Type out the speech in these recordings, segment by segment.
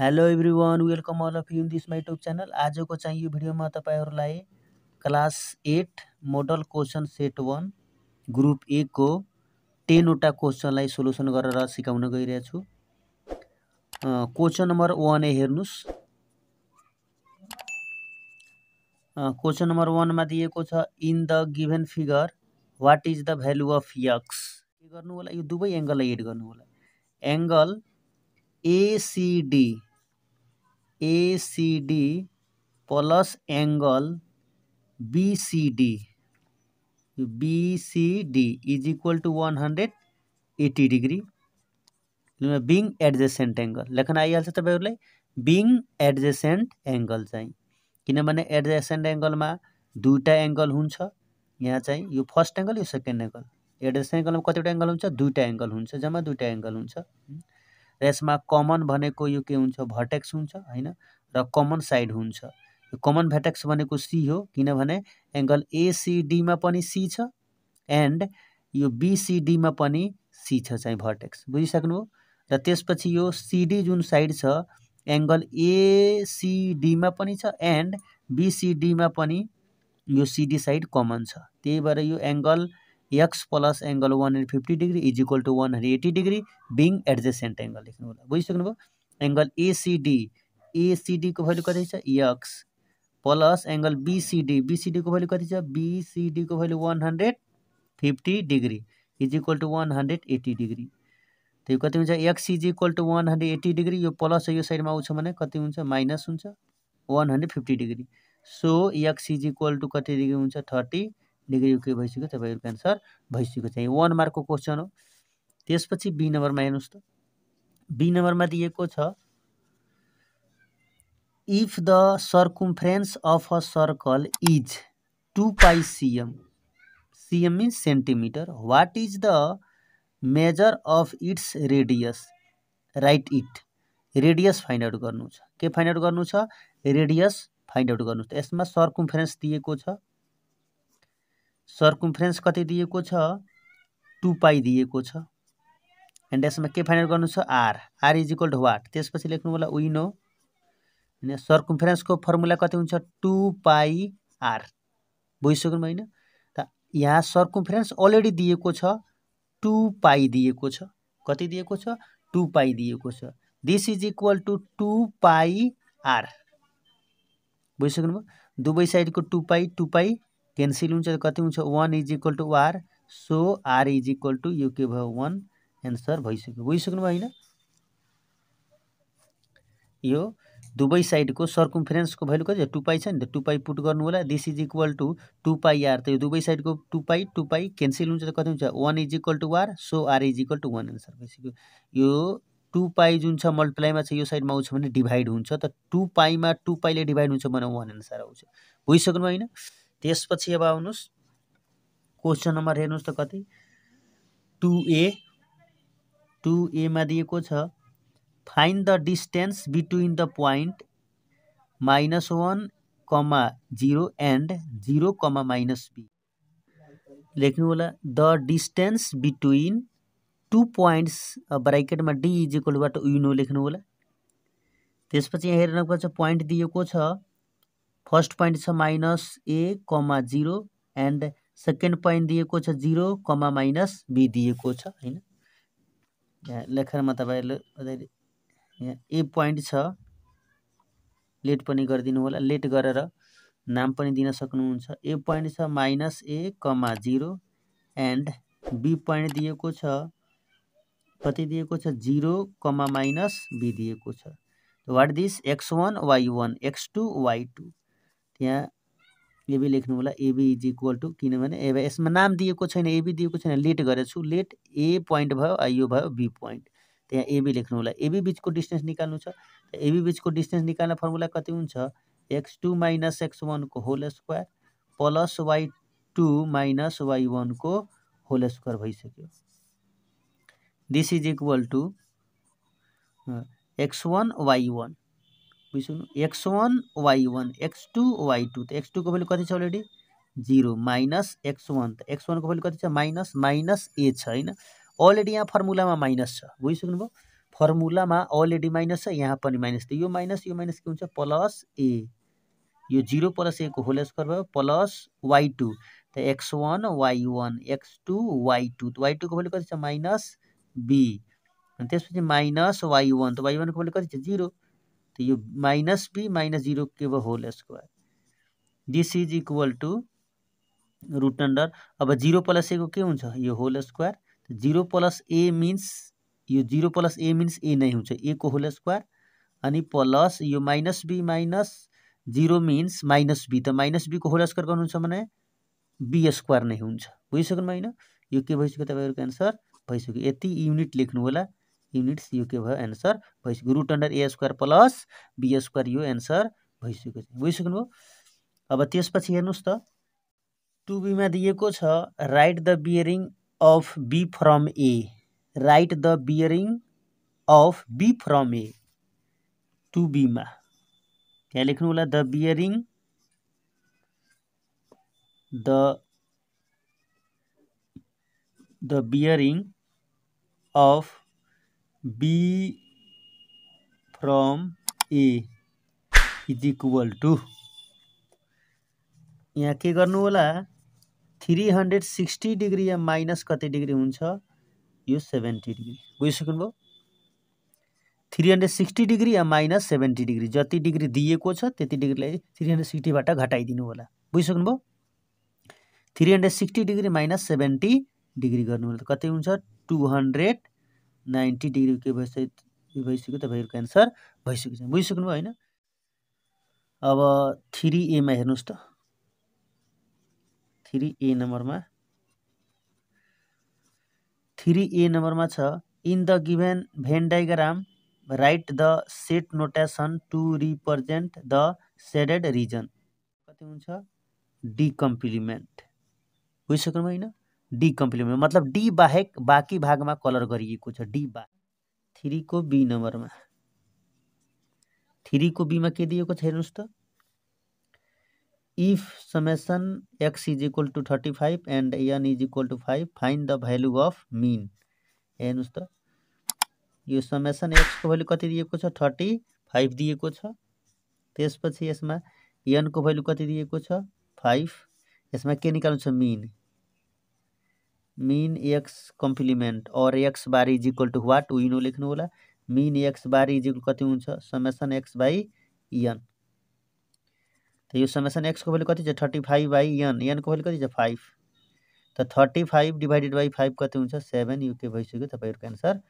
hello every one welcome all of you this my YouTube channel आजको चाहिँ यो भिडियोमा तपाईँहरूलाई class eight model question set one group एकको टेनवटा क्वेसनलाई सोल्युसन गरेर सिकाउन गइरहेछु क्वेसन नम्बर वान हेर्नुहोस् क्वेसन नम्बर वानमा दिएको छ in the given figure what is the value of x के गर्नु होला यो दुवै एङ्गललाई एड गर्नु होला angle ACD ACD plus angle BCD BCD is equal to one hundred eighty degree being adjacent angle लेखन आइहाल्छ तपाईँहरूलाई बिङ एडजेसेन्ट एङ्गल चाहिँ किनभने एडजेसेन्ट एङ्गलमा दुईवटा एङ्गल हुन्छ यहाँ चाहिँ यो फर्स्ट एङ्गल यो सेकेन्ड एङ्गल एडजेसेन्ट एङ्गलमा कतिवटा एङ्गल हुन्छ दुईवटा एङ्गल हुन्छ जम्मा दुईवटा एङ्गल हुन्छ र यसमा कमन भनेको यो के हुन्छ भर्टेक्स हुन्छ होइन र कमन साइड हुन्छ यो कमन भर्टेक्स भनेको सी हो किनभने एङ्गल एसिडीमा पनि सी छ एन्ड यो बिसिडीमा पनि सी छ चाहिँ भर्टेक्स बुझिसक्नु हो र त्यसपछि यो सिडी जुन साइड छ एङ्गल एसिडीमा पनि छ एन्ड बिसिडीमा पनि यो सिडी साइड कमन छ त्यही भएर यो angle x plus angle one hundred fifty degree is equal to one hundred eighty degree being adjacent angle लेख्नु होला बुझिसक्नुभयो एङ्गल एसिडी एसिडीको भ्यालु कति छ एक्स प्लस एङ्गल बिसिडी बिसिडीको भ्यालु कति छ बिसिडीको value one hundred fifty degree is equal to one hundred eighty degree त्यो कति हुन्छ x is equal to one hundred eighty degree यो प्लस यो साइडमा आउँछ भने कति हुन्छ माइनस हुन्छ one hundred fifty degree so x is equal to कति डिग्री हुन्छ थर्टी डिग्री के भइसक्यो तपाईँहरूको एन्सर भइसक्यो चाहिँ वान मार्कको क्वेसन हो त्यसपछि बी नम्बरमा हेर्नुहोस् त बी नम्बरमा दिएको छ if the circumference of a circle is two pi cm cm means centimetre what is the measure of its radius right it radius find out गर्नु छ के फाइन्ड आउट गर्नु छ रेडियस फाइन्ड आउट गर्नु छ यसमा सर्कुम्फ्रेन्स दिएको छ सर्कुम्फ्रेन्स कति दिएको छ टु पाई दिएको छ एन्ड यसमा के फाइनल गर्नु छ R R is equal to what त्यसपछि लेख्नु होला विनो होइन सर्कुम्फ्रेन्सको फर्मुला कति हुन्छ टु पाई आर बुझिसक्नु होइन त यहाँ सर्कुम्फ्रेन्स अलरेडी दिएको छ टु पाई दिएको छ कति दिएको छ टु पाई दिएको छ this is equal to two pi R भयो दुवै साइडको two pi two pi cancel हुन्छ कति हुन्छ one is equal to R so R is equal to यो के भयो वान एन्सर भइसक्यो भयो होइन यो दुवै साइडको सर्कुमफेरेन्सको भेल्यु कति टु पाई छ नि त टु पाई पुट गर्नु होला this is equal to two pi R त यो दुवै साइडको two pi two pi cancel हुन्छ त कति हुन्छ one is equal to R so R is equal to one answer भइसक्यो यो टु पाई जुन छ मल्टिप्लाईमा छ यो साइडमा आउँछ भने डिभाइड हुन्छ त टु पाईमा टु पाईले डिभाइड हुन्छ भने वान एन्सर आउँछ भइसक्नु होइन त्यसपछि अब आउनुहोस् क्वेसन नम्बर हेर्नुहोस् त कति टु ए टु एमा दिएको छ find the distance between the point minus one comma zero and zero comma minus B लेख्नु होला the distance between two points ब्राकेटमा डी इज इक्वलबाट युनो लेख्नु होला त्यसपछि यहाँ हेर्नुपर्छ पोइन्ट दिएको छ फर्स्ट पोइन्ट छ minus A comma zero and second point दिएको छ जिरो कमा माइनस बी दिएको छ होइन यहाँ लेखनमा तपाईँहरूले यहाँ ए पोइन्ट छ लेट पनि गरिदिनु होला लेट गरेर नाम पनि दिन सक्नुहुन्छ ए पोइन्ट छ minus A comma zero and B point दिएको छ कति दिएको छ जिरो कमा माइनस बी दिएको छ what this x one y one x two y two यहाँ एबी लेख्नु होला एबी इज इक्वल टु किनभने ए यसमा नाम दिएको छैन एबी दिएको छैन लेट गरेको छु लेट ए पोइन्ट भयो यो भयो बी पोइन्ट त्यहाँ एबी लेख्नु होला एबी बिचको डिस्टेन्स निकाल्नु छ एबी बिचको डिस्टेन्स निकाल्ने फर्मुला कति हुन्छ एक्स टू माइनस एक्स वानको whole square plus y two minus y वानको होल स्क्वायर भइसक्यो this is equal to x one y one बुझ x one y one x two y two तो x two को कति छ already zero minus x one तो x वन को कति छ माइनस माइनस ए छ अलरेडी यहाँ में माइनस सकू फर्मुला में अलरेडी माइनस है यहाँ पर माइनस तो यह माइनस ये माइनस के होता प्लस ए यो जीरो प्लस ए को होल स्क्वायर भयो प्लस वाई टू तो x one y one x two y two तो वाई टू को कति छ माइनस बी अनि माइनस वाई वन तो वाई वन को कति कैसे जीरो यो माइनस बी माइनस जिरो के भयो whole square this is equal to root under अब जिरो प्लस एको के हुन्छ यो whole square zero plus A means यो zero plus A means A नै हुन्छ ए को होल स्क्वायर अनि प्लस यो minus B minus zero means minus B त माइनस बीको होल स्क्वायर गर्नुहुन्छ भने बी स्क्वायर नै हुन्छ बुझिसक्नु होइन यो के भइसक्यो तपाईँहरूको एन्सर भइसक्यो यति युनिट लेख्नु होला युनिट्स यो के भयो एन्सर भइसक्यो root under A square plus B square यो एन्सर भइसक्यो बुझिसक्नुभयो अब त्यसपछि हेर्नुहोस् त टु बीमा दिएको छ write the bearing of B from A write the bearing of B from A two बीमा त्यहाँ लेख्नु होला the bearing the the bearing of B from A is equal to यहाँ के गर्नु होला थ्री हन्ड्रेड सिक्सटी डिग्री या minus कति डिग्री हुन्छ यो सेभेन्टी डिग्री बुझिसक्नुभयो थ्री हन्ड्रेड सिक्सटी डिग्री या माइनस सेभेन्टी डिग्री जति डिग्री दिएको छ त्यति डिग्रीलाई थ्री हन्ड्रेड सिक्सटीबाट घटाइदिनु होला बुझिसक्नुभयो three hundred sixty degree minus seventy degree गर्नु होला कति हुन्छ टु हन्ड्रेड नाइन्टी डिग्री के भइसक्यो भइसक्यो तपाईँहरूको एन्सर भइसकेको छ बुझिसक्नुभयो होइन अब थ्री एमा हेर्नुहोस् त थ्री ए नम्बरमा थ्री ए नम्बरमा छ in the given Venn diagram write the set notation to represent the shaded region कति हुन्छ डी कम्प्लिमेन्ट बुझिसक्नु होइन डी कम्प्लिमेन्ट मतलब डी बाहेक भाग में कलर कर डी डी बा को बी नम्बरमा थ्रीको बीमा के दिएको छ हेर्नुहोस् त if summation x is equal to thirty five and N is equal to five find the value of mean हे यो समेसन को भैल्यू कति दिएको थर्टी फाइव दिएको इसमें त्यसपछि को एनको कति दिएको छ के निकाल्नु mean mean x complement or x bar is equal to what विनो लेख्नु होला mean x bar is equal कति हुन्छ समेसन एक्स बाई यन त यो समेसन एक्सको भ्यालु कति छ थर्टी फाइभ बाई यन यनको भ्यालु कति छ फाइभ त thirty five divided by five कति हुन्छ सेभेन युके भइसक्यो तपाईँहरूको एन्सर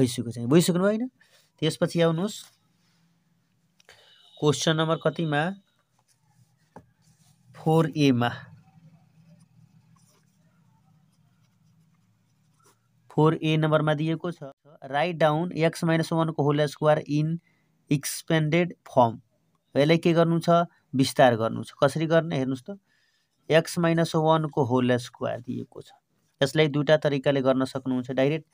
भइसक्यो चाहिँ बुझिसक्नु होइन त्यसपछि आउनुहोस् क्वेसन नम्बर कतिमा फोर एमा फोर ए नम्बरमा दिएको छ राइट डाउन एक्स माइनस वानको whole square in expanded form यसलाई के गर्नु छ विस्तार गर्नु छ कसरी गर्ने हेर्नुहोस् त एक्स माइनस वानको होल स्क्वायर दिएको छ यसलाई दुईवटा तरिकाले गर्न सक्नुहुन्छ डाइरेक्ट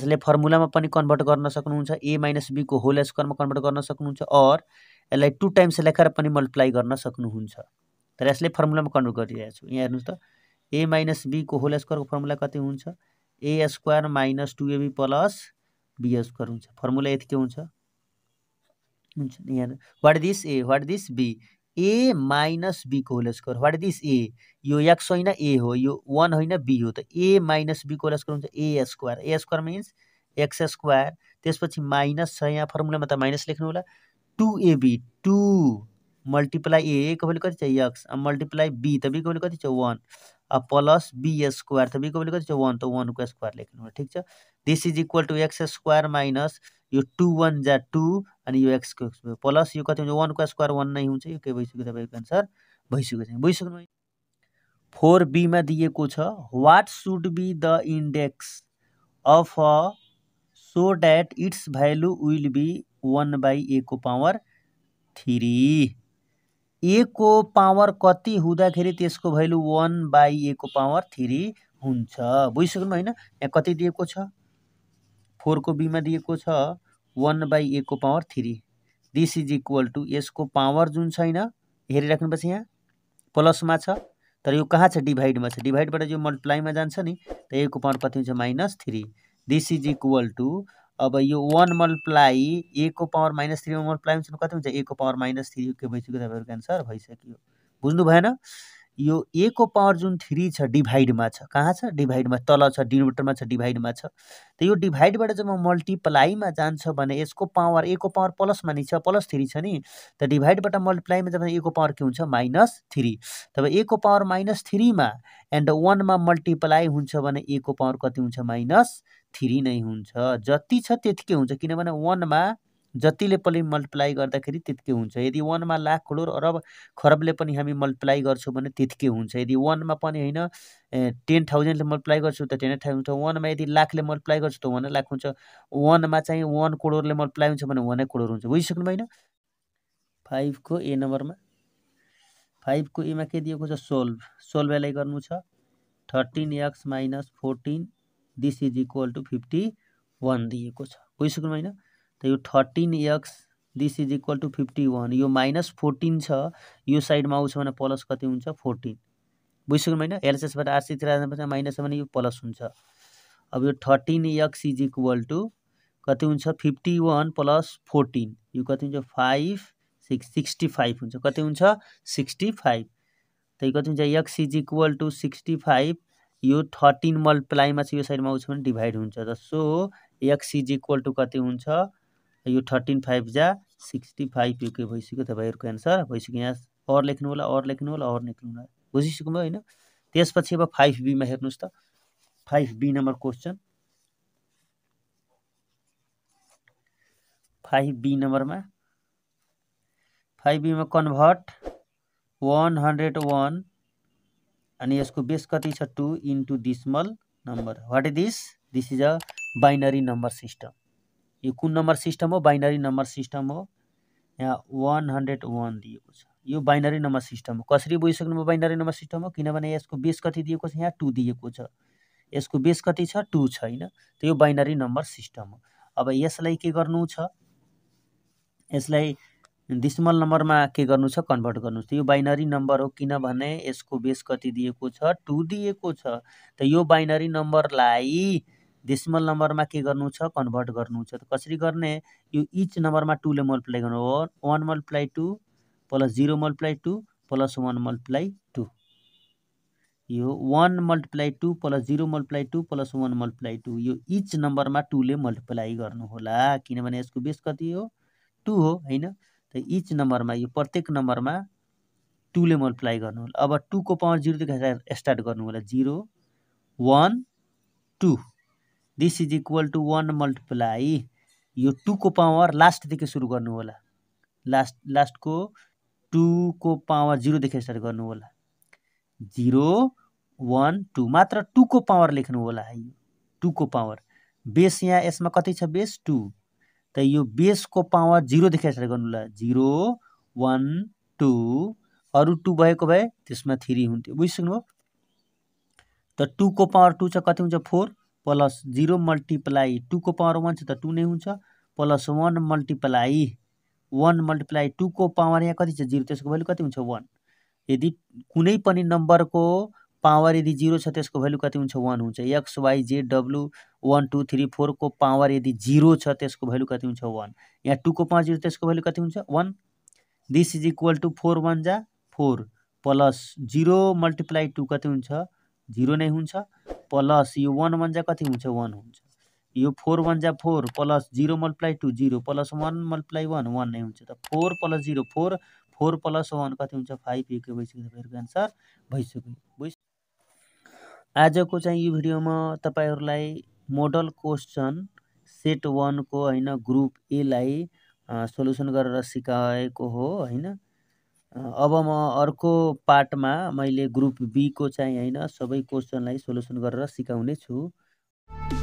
यसले फर्मुलामा पनि कन्भर्ट गर्न सक्नुहुन्छ ए माइनस बीको होल स्क्वायरमा कन्भर्ट गर्न सक्नुहुन्छ अर यसलाई टु टाइम्स लेखेर पनि मल्टिप्लाई गर्न सक्नुहुन्छ तर यसले फर्मुलामा कन्भर्ट गरिरहेको छु यहाँ हेर्नुहोस् त ए माइनस बीको होल स्क्वायरको फर्मुला कति हुन्छ A square minus two AB plus B square हुन्छ फर्मुला यतिकै हुन्छ हुन्छ यहाँ what this A what this B A minus बीको whole square what this A यो एक्स होइन ए हो यो वान होइन बी हो त ए माइनस बीको होल स्क्वायर हुन्छ A square A square means X square त्यसपछि माइनस छ यहाँ फर्मुलामा त माइनस लेख्नु होला two AB two multiply A को कति छ यक्स मल्टिप्लाई बी त बीको कहिले कति छ वान प्लस बी स्क्वायर त बीको भ्यालु कति छ वान त वानको स्क्वायर लेख्नु ठिक छ this is equal to X square minus यो टु वान जा टू अनि यो एक्सको प्लस यो कति हुन्छ वानको स्क्वायर वान नै हुन्छ यो के भइसक्यो तपाईँको एन्सर भइसक्यो चाहिँ बुझिसक्नु फोर बीमा दिएको छ what should be the index of a so that its value will be one by A को पावर थ्री ए को पावर कति हुँदाखेरि त्यसको भ्यालु वान बाई ए को पावर थ्री हुन्छ बुझिसक्नु होइन यहाँ कति दिएको छ फोरको बीमा दिएको छ वान बाई ए को power three this is equal to यसको पावर जुन छैन हेरिराख्नुपर्छ यहाँ प्लसमा छ तर यो कहाँ छ डिभाइडमा छ डिभाइडबाट यो मल्टिप्लाईमा जान्छ नि त को पावर कति हुन्छ minus three this is equal to अब यो वान ए को पावर माइनस थ्रीमा मल्टिप्लाई हुन्छ कति हुन्छ को पावर माइनस थ्री के भइसक्यो तपाईँहरूको एन्सर भइसक्यो बुझ्नु भएन यो ए को पावर जुन थ्री छ डिभाइडमा छ कहाँ छ डिभाइडमा तल छ डिनोमिटरमा छ डिभाइडमा छ त यो डिभाइडबाट जब मल्टिप्लाईमा जान्छ भने यसको पावर ए को पावर प्लसमा नि छ प्लस थ्री छ नि त डिभाइडबाट मल्टिप्लाईमा जब ए को पावर के हुन्छ माइनस थ्री तब ए को पावर माइनस थ्रीमा एन्ड वानमा मल्टिप्लाई हुन्छ भने ए को पावर कति हुन्छ माइनस थ्री नै हुन्छ जति छ त्यतिकै हुन्छ किनभने वानमा जतिले पनि मल्टिप्लाई गर्दाखेरि त्यतिकै हुन्छ यदि वानमा लाख करोड अरब खरबले पनि हामी मल्टिप्लाई गर्छौँ भने त्यतिकै हुन्छ यदि वानमा पनि होइन टेन थाउजन्डले मल्टिप्लाई गर्छु त टेन थाउजन्ड हुन्छ वानमा यदि लाखले मल्टिप्लाई गर्छु त वान लाख हुन्छ वानमा चाहिँ वान करोडले मल्टिप्लाई हुन्छ भने वानै करोड हुन्छ बुझिसक्नु भएन फाइभको ए नम्बरमा फाइभको एमा के दिएको छ सोल्भ सोल्भ यसलाई गर्नु छ thirteen X minus fourteen this is equal to fifty one दिएको छ बुझिसक्नु भएन त यो thirteen X this is equal to fifty one यो माइनस फोर्टिन छ यो साइडमा आउँछ भने प्लस कति हुन्छ फोर्टिन बुझिसक्नु होइन एलसिएसबाट आरसितिर माइनस छ भने यो प्लस हुन्छ अब यो thirteen X is equal to कति हुन्छ फिफ्टी वान प्लस फोर्टिन यो कति हुन्छ फाइभ सिक्स सिक्सटी फाइभ हुन्छ कति हुन्छ सिक्सटी फाइभ त यो कति हुन्छ x is equal to sixty five यो थर्टिन मल्टिप्लाइमा चाहिँ यो साइडमा आउँछ भने डिभाइड हुन्छ त so x is equal to कति हुन्छ यो थर्टिन फाइभ जा सिक्सटी फाइव यूके के भइसक्यो एंसर भैस यहाँ अर लेख्नु अर लेख्नु होला अर लेख्नु होला बुझिसक्यो होइन त्यसपछि अब फाइभ बीमा हेर्नुहोस् त five B number question five B नम्बरमा फाइभ बीमा कन्भर्ट वन हन्ड्रेड वान अनि यसको बेस कति छ two into decimal number what is this this is a binary number system यो कुन नम्बर सिस्टम हो बाइनरी नम्बर सिस्टम हो यहाँ वान हन्ड्रेड वान दिएको छ यो बाइनरी नम्बर सिस्टम हो कसरी बुझिसक्नुभयो बाइनरी नम्बर सिस्टम हो किनभने यसको बेस कति दिएको छ यहाँ टू दिएको छ यसको बेस कति छ टू छैन त यो बाइनरी नम्बर सिस्टम हो अब यसलाई के गर्नु छ यसलाई डिसिमल नम्बरमा के गर्नु छ कन्भर्ट गर्नु छ यो बाइनरी नम्बर हो किनभने यसको बेस कति दिएको छ टू दिएको छ त यो बाइनरी नम्बरलाई डेसिमल नम्बरमा के गर्नु छ कन्भर्ट गर्नु छ त कसरी गर्ने यो इच नम्बरमा टूले मल्टिप्लाई गर्नु one multiply two plus zero multiply two plus one multiply two यो one multiply two plus zero multiply two plus one multiply two यो इच नम्बरमा टूले मल्टिप्लाई गर्नुहोला किनभने यसको बेस कति हो टू हो होइन त इच नम्बरमा यो प्रत्येक नम्बरमा टूले मल्टिप्लाई गर्नु होला अब टूको पावर जिरोदेखि स्टार्ट गर्नु होला zero one two this is equal to one multiply यो टूको पावर लास्टदेखि सुरु गर्नु होला लास्ट लास्टको टूको पावर जिरोदेखि स्टार्ट गर्नु होला जिरो वान टू मात्र टूको पावर लेख्नु होला है टूको पावर बेस यहाँ यसमा कति छ बेस टू त यो बेसको पावर जिरोदेखि स्टार्ट गर्नु होला जिरो वान टू अरू टू भएको भए त्यसमा थ्री हुन्थ्यो बुझिसक्नुभयो त टूको पावर टू छ कति हुन्छ फोर प्लस जिरो मल्टिप्लाई टूको पावर वान छ त टू नै हुन्छ plus one multiply one multiply टूको पावर यहाँ कति छ जिरो त्यसको भेल्यु कति हुन्छ वान यदि कुनै पनि नम्बरको पावर यदि जिरो छ त्यसको भेल्यु कति हुन्छ वान हुन्छ X Y Z W one two three फोरको पावर यदि जिरो छ त्यसको भेल्यु कति हुन्छ वान यहाँ टूको पावर जिरो त्यसको भेल्यु कति हुन्छ one this is equal to four one जा four plus zero multiply two कति हुन्छ जिरो नै हुन्छ प्लस यो वान जा कति हुन्छ वान हुन्छ यो फोर जा four plus zero multiply two zero plus one multiply one one नै हुन्छ त four plus zero four four plus one कति हुन्छ फाइभ यो के भइसक्यो तपाईँहरूको एन्सर भइसक्यो बुझ आजको चाहिँ यो भिडियोमा तपाईँहरूलाई मोडल क्वेसन सेट वानको होइन ग्रुप एलाई सोल्युसन गरेर सिकाएको हो होइन अब म अर्को पार्टमा मैले ग्रुप बीको चाहिँ होइन सबै क्वेसनलाई सोल्युसन गरेर सिकाउने छु